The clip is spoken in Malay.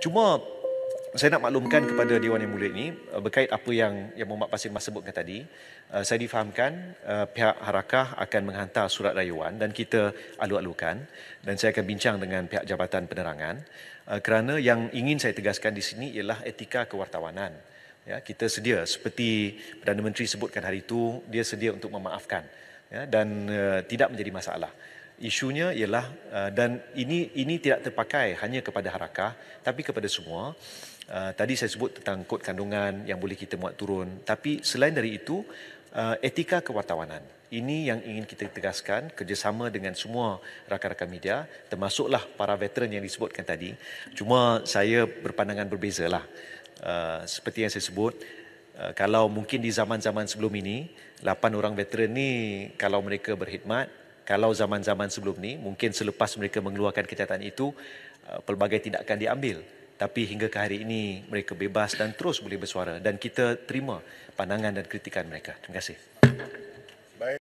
Cuma saya nak maklumkan kepada Dewan Yang Mulia ini eh, berkait apa yang yang Muhammad Pasir Mas sebutkan tadi. Eh, saya difahamkan eh, pihak Harakah akan menghantar surat rayuan dan kita alu-alukan dan saya akan bincang dengan pihak Jabatan Penerangan kerana yang ingin saya tegaskan di sini ialah etika kewartawanan. Ya, kita sedia seperti Perdana Menteri sebutkan hari itu, dia sedia untuk memaafkan ya, dan uh, tidak menjadi masalah isunya ialah uh, dan ini ini tidak terpakai hanya kepada harakah tapi kepada semua uh, tadi saya sebut tentang kod kandungan yang boleh kita muat turun tapi selain dari itu uh, etika kewartawanan ini yang ingin kita tegaskan kerjasama dengan semua rakan-rakan media termasuklah para veteran yang disebutkan tadi cuma saya berpandangan berbezalah uh, seperti yang saya sebut uh, kalau mungkin di zaman-zaman sebelum ini, 8 orang veteran ni kalau mereka berkhidmat, kalau zaman-zaman sebelum ni mungkin selepas mereka mengeluarkan kenyataan itu uh, pelbagai tindakan diambil tapi hingga ke hari ini mereka bebas dan terus boleh bersuara dan kita terima pandangan dan kritikan mereka terima kasih